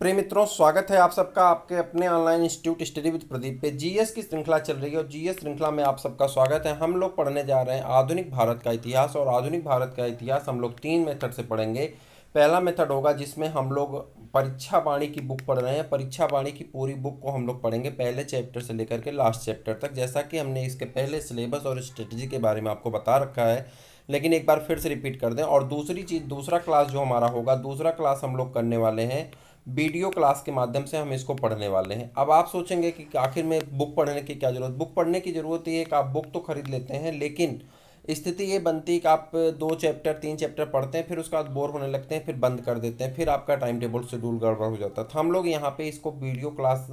प्रेम मित्रों स्वागत है आप सबका आपके अपने online institute study with Pradeep पे जीएस की श्रृंखला चल रही है और जीएस श्रृंखला में आप सबका स्वागत है हम लोग पढ़ने जा रहे हैं आधुनिक भारत का इतिहास और आधुनिक भारत का इतिहास हम लोग तीन मेथड से पढ़ेंगे पहला मेथड होगा जिसमें हम लोग परीक्षा वाणी की बुक पढ़ रहे हैं परीक्षा वाणी की पूरी बुक को हम लोग पढ़ेंगे पहले चैप्टर से लेकर के लास्ट चैप्टर तक जैसा कि हमने इसके पहले सिलेबस और स्ट्रेटजी के बारे में आपको बता रखा है लेकिन एक बार फिर से रिपीट कर दें और दूसरी चीज़ दूसरा क्लास जो हमारा होगा दूसरा क्लास हम लोग करने वाले हैं वीडियो क्लास के माध्यम से हम इसको पढ़ने वाले हैं अब आप सोचेंगे कि आखिर में बुक पढ़ने की क्या ज़रूरत बुक पढ़ने की ज़रूरत ये है कि आप बुक तो खरीद लेते हैं लेकिन स्थिति ये बनती है कि आप दो चैप्टर तीन चैप्टर पढ़ते हैं फिर उसके बाद बोर होने लगते हैं फिर बंद कर देते हैं फिर आपका टाइम टेबल शेड्यूल गड़बड़ हो जाता है तो हम लोग यहाँ पे इसको वीडियो क्लास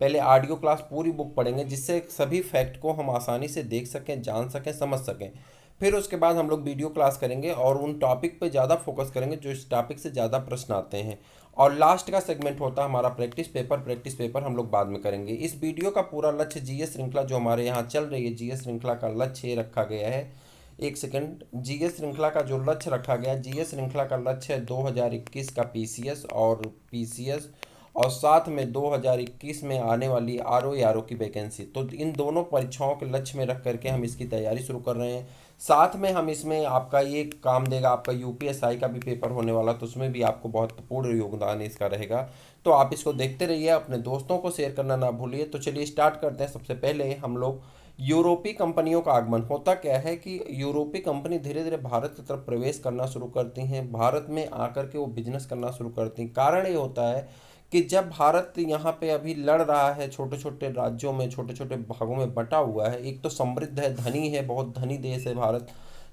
पहले ऑडियो क्लास पूरी बुक पढ़ेंगे जिससे सभी फैक्ट को हम आसानी से देख सकें जान सकें समझ सकें फिर उसके बाद हम लोग वीडियो क्लास करेंगे और उन टॉपिक पे ज़्यादा फोकस करेंगे जो इस टॉपिक से ज़्यादा प्रश्न आते हैं और लास्ट का सेगमेंट होता है हमारा प्रैक्टिस पेपर प्रैक्टिस पेपर हम लोग बाद में करेंगे इस वीडियो का पूरा लक्ष्य जीएस श्रृंखला जो हमारे यहाँ चल रही है जीएस श्रृंखला का लक्ष्य रखा गया है एक सेकेंड जीएस श्रृंखला का जो लक्ष्य रखा गया जीएस श्रृंखला का लक्ष्य है 2021 का पीसीएस और पीसीएस और साथ में 2021 में आने वाली आर ओ e की वैकेंसी तो इन दोनों परीक्षाओं के लक्ष्य में रख करके हम इसकी तैयारी शुरू कर रहे हैं साथ में हम इसमें आपका ये काम देगा आपका यूपीएसआई का भी पेपर होने वाला तो उसमें भी आपको बहुत पूर्ण योगदान इसका रहेगा तो आप इसको देखते रहिए अपने दोस्तों को शेयर करना ना भूलिए तो चलिए स्टार्ट करते हैं सबसे पहले हम लोग यूरोपीय कंपनियों का आगमन होता क्या है कि यूरोपीय कंपनी धीरे धीरे भारत की तरफ प्रवेश करना शुरू करती हैं भारत में आकर के वो बिजनेस करना शुरू करती हैं कारण ये होता है कि जब भारत यहाँ पे अभी लड़ रहा है छोटे छोटे राज्यों में छोटे छोटे भागों में बटा हुआ है एक तो समृद्ध है धनी है बहुत धनी देश है भारत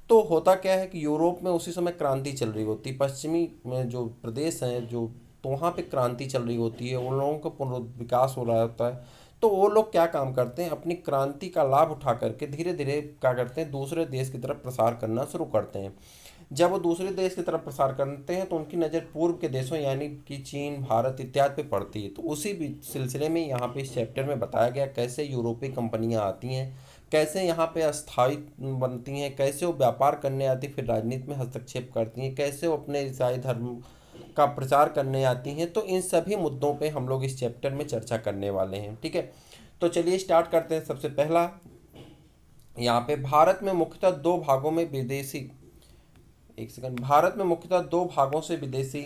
तो होता क्या है कि यूरोप में उसी समय क्रांति चल रही होती है पश्चिमी में जो प्रदेश हैं जो तो वहाँ पर क्रांति चल रही होती है उन लोगों का पुनर्विकास हो रहा होता है तो वो लोग क्या काम करते हैं अपनी क्रांति का लाभ उठा करके धीरे धीरे क्या करते हैं दूसरे देश की तरफ प्रसार करना शुरू करते हैं जब वो दूसरे देश की तरफ प्रसार करते हैं तो उनकी नज़र पूर्व के देशों यानी कि चीन भारत इत्यादि पे पड़ती है तो उसी भी सिलसिले में यहाँ पे इस चैप्टर में बताया गया कैसे यूरोपीय कंपनियाँ आती हैं कैसे यहाँ पे अस्थायी बनती हैं कैसे वो व्यापार करने आती फिर राजनीति में हस्तक्षेप करती हैं कैसे वो अपने ईसाई धर्म का प्रचार करने आती हैं तो इन सभी मुद्दों पर हम लोग इस चैप्टर में चर्चा करने वाले हैं ठीक है तो चलिए स्टार्ट करते हैं सबसे पहला यहाँ पे भारत में मुख्यतः दो भागों में विदेशी एक सेकंड भारत में मुख्यतः दो भागों से विदेशी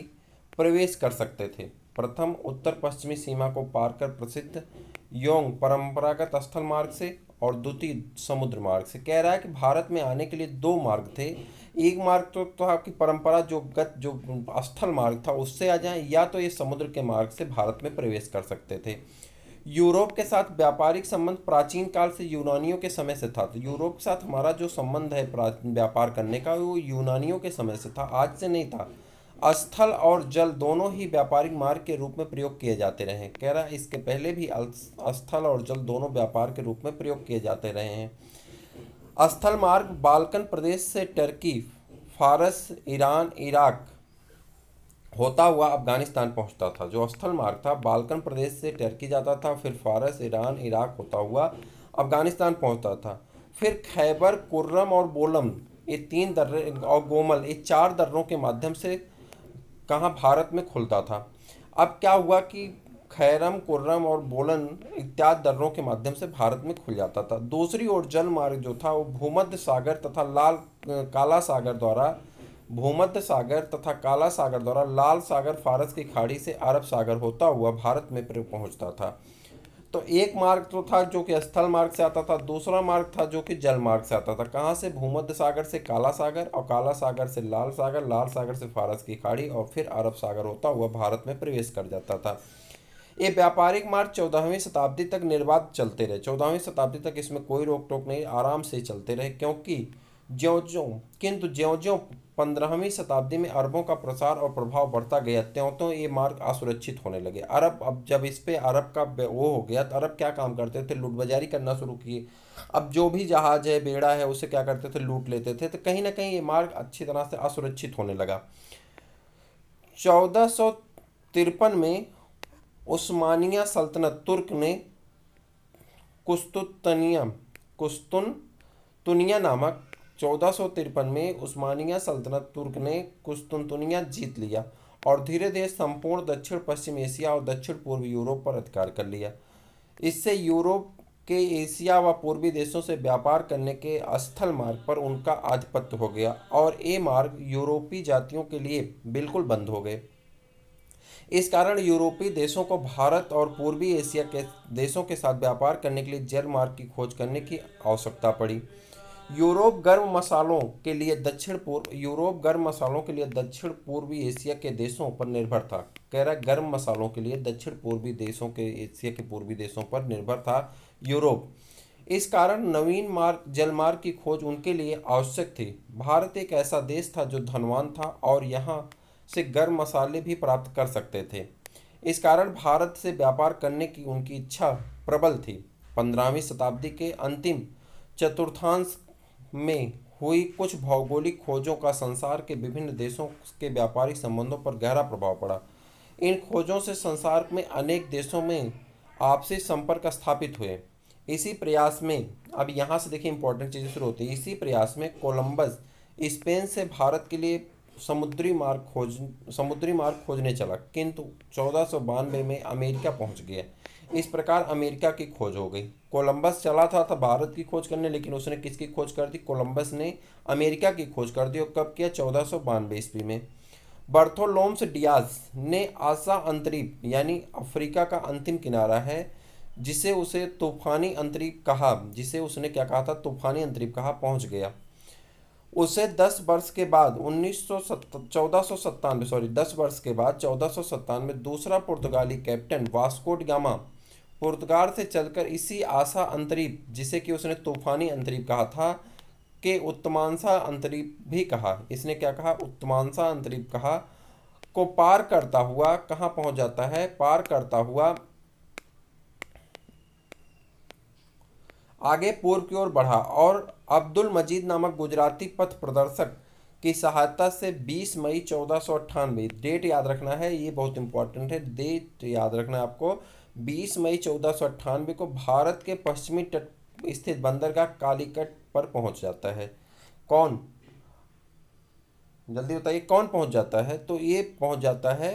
प्रवेश कर सकते थे प्रथम उत्तर पश्चिमी सीमा को पार कर प्रसिद्ध योंग परंपरागत स्थल मार्ग से और द्वितीय समुद्र मार्ग से कह रहा है कि भारत में आने के लिए दो मार्ग थे एक मार्ग तो, तो आपकी परंपरा जो गत जो स्थल मार्ग था उससे आ जाए या तो ये समुद्र के मार्ग से भारत में प्रवेश कर सकते थे यूरोप के साथ व्यापारिक संबंध प्राचीन काल से यूनानियों के समय से था तो यूरोप के साथ हमारा जो संबंध है व्यापार करने का वो यूनानियों के समय से था आज से नहीं था स्थल और जल दोनों ही व्यापारिक मार्ग के रूप में प्रयोग किए जाते रहे हैं कह रहा है इसके पहले भी स्थल और जल दोनों व्यापार के रूप में प्रयोग किए जाते रहे हैं स्थल मार्ग बाल्कन प्रदेश से टर्की फारस ईरान इराक होता हुआ अफगानिस्तान पहुंचता था जो स्थल मार्ग था बालकन प्रदेश से टर्की जाता था फिर फारस ईरान इराक होता हुआ अफगानिस्तान पहुंचता था फिर खैबर कुर्रम और बोलम ये तीन दर्रे और गोमल ये चार दर्रों के माध्यम से कहाँ भारत में खुलता था अब क्या हुआ कि खैरम कुर्रम और बोलन इत्यादि दर्रों के माध्यम से भारत में खुल जाता था दूसरी ओर जल मार्ग जो था वो भूमध्य सागर तथा लाल काला सागर द्वारा भूमध्य सागर तथा काला सागर द्वारा लाल सागर फारस की खाड़ी से अरब सागर होता हुआ भारत में पहुंचता था तो एक मार्ग तो था जो कि स्थल मार्ग से आता था दूसरा मार्ग था जो कि जल मार्ग से आता था कहाँ से भूमध्य सागर से काला सागर और काला सागर से लाल सागर लाल सागर से फारस की खाड़ी और फिर अरब सागर होता हुआ भारत में प्रवेश कर जाता था ये व्यापारिक मार्ग चौदहवीं शताब्दी तक निर्बाध चलते रहे चौदहवीं शताब्दी तक इसमें कोई रोक टोक नहीं आराम से चलते रहे क्योंकि ज्यो ज्यो किंतु ज्यो ज्यो पंद्रहवीं शताब्दी में अरबों का प्रसार और प्रभाव बढ़ता गया त्यों त्यों ये मार्ग असुरक्षित होने लगे अरब अब जब इस पे अरब का वो हो गया तो अरब क्या काम करते थे लूटबाजारी करना शुरू किए अब जो भी जहाज है बेड़ा है उसे क्या करते थे लूट लेते थे तो कहीं ना कहीं ये मार्ग अच्छी तरह से असुरक्षित होने लगा चौदह में उस्मानिया सल्तनत तुर्क ने कुस्तुतनिया कुस्तुन तुनिया नामक चौदह में उस्मानिया सल्तनत तुर्क ने कुस्तुनतुनिया जीत लिया और धीरे धीरे संपूर्ण दक्षिण पश्चिम एशिया और दक्षिण पूर्व यूरोप पर अधिकार कर लिया इससे यूरोप के एशिया व पूर्वी देशों से व्यापार करने के स्थल मार्ग पर उनका आधिपत्य हो गया और ये मार्ग यूरोपीय जातियों के लिए बिल्कुल बंद हो गए इस कारण यूरोपीय देशों को भारत और पूर्वी एशिया के देशों के साथ व्यापार करने के लिए जल मार्ग की खोज करने की आवश्यकता पड़ी यूरोप गर्म मसालों के लिए दक्षिण पूर्व यूरोप गर्म मसालों के लिए दक्षिण पूर्वी एशिया के देशों पर निर्भर था कह रहा गर्म मसालों के लिए दक्षिण पूर्वी देशों के एशिया के पूर्वी देशों पर निर्भर था यूरोप इस कारण नवीन मार्ग जलमार्ग की खोज उनके लिए आवश्यक थी भारत एक ऐसा देश था जो धनवान था और यहाँ से गर्म मसाले भी प्राप्त कर सकते थे इस कारण भारत से व्यापार करने की उनकी इच्छा प्रबल थी पंद्रहवीं शताब्दी के अंतिम चतुर्थांश में हुई कुछ भौगोलिक खोजों का संसार के विभिन्न देशों के व्यापारिक संबंधों पर गहरा प्रभाव पड़ा इन खोजों से संसार में अनेक देशों में आपसी संपर्क स्थापित हुए इसी प्रयास में अब यहाँ से देखिए इंपॉर्टेंट चीज़ें शुरू होती है इसी प्रयास में कोलंबस स्पेन से भारत के लिए समुद्री मार्ग खोज समुद्री मार्ग खोजने चला किंतु चौदह में अमेरिका पहुँच गया इस प्रकार अमेरिका की खोज हो गई कोलंबस चला था था तो भारत की खोज करने लेकिन उसने किसकी खोज कर दी कोलंबस ने अमेरिका की खोज कर दी और कब किया चौदह सौ बानवे ईस्वी में बर्थोलोम्स डियाज ने आसा अंतरीप यानी अफ्रीका का अंतिम किनारा है जिसे उसे तूफानी अंतरीप कहा जिसे उसने क्या कहा था तूफानी अंतरीप कहा पहुंच गया उसे 10 वर्ष के बाद उन्नीस सौ सॉरी 10 वर्ष के बाद चौदह में दूसरा पुर्तगाली कैप्टन वास्कोट गामा पुर्तगाल से चलकर इसी आशा अंतरीप जिसे कि उसने तूफानी अंतरीप कहा था के उत्तमांसा अंतरीप भी कहा इसने क्या कहा उत्तमांसा अंतरीप कहा को पार करता हुआ कहाँ पहुंच जाता है पार करता हुआ आगे पूर्व की ओर बढ़ा और अब्दुल मजीद नामक गुजराती पथ प्रदर्शक की सहायता से 20 मई चौदह डेट याद रखना है ये बहुत इंपॉर्टेंट है डेट याद रखना आपको 20 मई चौदह को भारत के पश्चिमी तट स्थित बंदरगाह कालीकट पर पहुंच जाता है कौन जल्दी बताइए कौन पहुंच जाता है तो ये पहुंच जाता है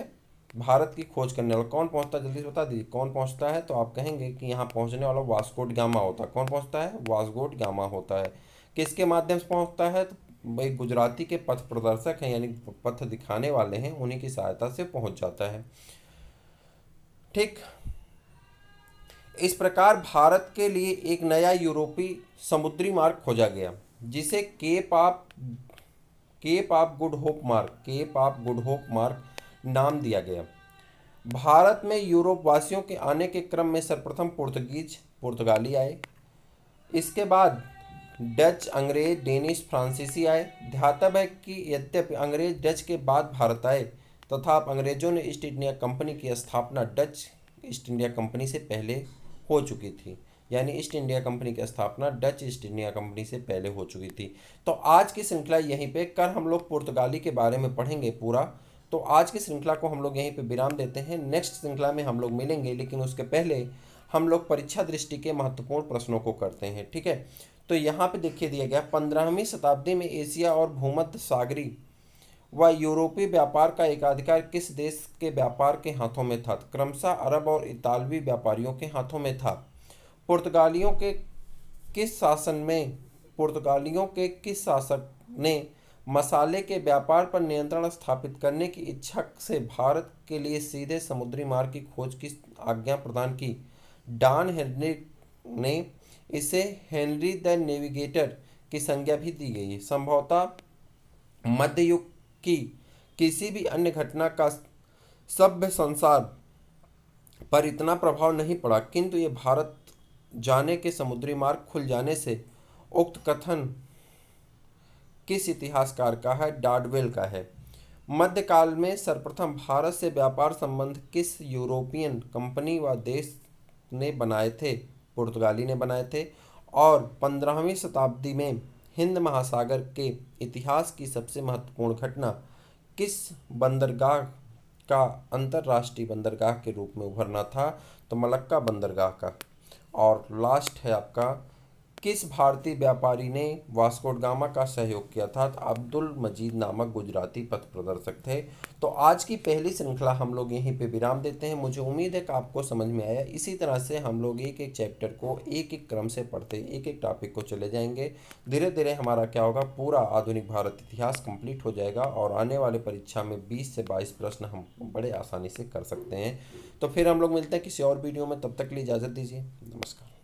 भारत की खोज करने वाला कौन पहुंचता है जल्दी से बता दीजिए कौन पहुंचता है तो आप कहेंगे कि यहाँ पहुंचने वाला वास्कोट गामा होता है कौन पहुंचता है वास्कोट गामा होता है किसके माध्यम से पहुंचता है तो भाई गुजराती के पथ प्रदर्शक हैं यानी पथ दिखाने वाले हैं उन्हीं की सहायता से पहुंच जाता है ठीक इस प्रकार भारत के लिए एक नया यूरोपीय समुद्री मार्ग खोजा गया जिसे Cape of Cape of Good Hope मार्ग केप ऑफ गुड होप मार्ग नाम दिया गया भारत में यूरोपवासियों के आने के क्रम में सर्वप्रथम पुर्तगीज पुर्तगाली आए इसके बाद डच अंग्रेज डेनिश फ्रांसीसी आए ध्यातव है कि यद्यपि अंग्रेज डच के बाद भारत आए तथा अंग्रेजों ने ईस्ट इंडिया कंपनी की स्थापना डच ईस्ट इंडिया कंपनी से पहले हो चुकी थी यानी ईस्ट इंडिया कंपनी की स्थापना डच ईस्ट इंडिया कंपनी से पहले हो चुकी थी तो आज की श्रृंखला यहीं पे कल हम लोग पुर्तगाली के बारे में पढ़ेंगे पूरा तो आज की श्रृंखला को हम लोग यहीं पे विराम देते हैं नेक्स्ट श्रृंखला में हम लोग मिलेंगे लेकिन उसके पहले हम लोग परीक्षा दृष्टि के महत्वपूर्ण प्रश्नों को करते हैं ठीक है तो यहाँ पर देखिए दिया गया पंद्रहवीं शताब्दी में एशिया और भूमध्य सागरी व यूरोपीय व्यापार का एकाधिकार किस देश के व्यापार के हाथों में था क्रमशः अरब और इतालवी व्यापारियों के हाथों में था पुर्तगालियों के किस शासन में पुर्तगालियों के किस शासक ने मसाले के व्यापार पर नियंत्रण स्थापित करने की इच्छा से भारत के लिए सीधे समुद्री मार्ग की खोज की आज्ञा प्रदान की डॉन हेनरी ने इसे हेनरी द नेविगेटर की संज्ञा भी दी गई संभवतः मध्ययुग कि किसी भी अन्य घटना का सभ्य संसार पर इतना प्रभाव नहीं पड़ा किंतु ये भारत जाने के समुद्री मार्ग खुल जाने से उक्त कथन किस इतिहासकार का है डाडवेल का है मध्यकाल में सर्वप्रथम भारत से व्यापार संबंध किस यूरोपियन कंपनी व देश ने बनाए थे पुर्तगाली ने बनाए थे और पंद्रहवीं शताब्दी में हिंद महासागर के इतिहास की सबसे महत्वपूर्ण घटना किस बंदरगाह का अंतर्राष्ट्रीय बंदरगाह के रूप में उभरना था तो मलक्का बंदरगाह का और लास्ट है आपका किस भारतीय व्यापारी ने वास्कोडगामा का सहयोग किया था तो अब्दुल मजीद नामक गुजराती पथ प्रदर्शक थे तो आज की पहली श्रृंखला हम लोग यहीं पे विराम देते हैं मुझे उम्मीद है कि आपको समझ में आया इसी तरह से हम लोग एक एक चैप्टर को एक एक क्रम से पढ़ते एक एक टॉपिक को चले जाएंगे धीरे धीरे हमारा क्या होगा पूरा आधुनिक भारत इतिहास कंप्लीट हो जाएगा और आने वाले परीक्षा में बीस से बाईस प्रश्न हम बड़े आसानी से कर सकते हैं तो फिर हम लोग मिलते हैं किसी और वीडियो में तब तक के लिए इजाज़त दीजिए नमस्कार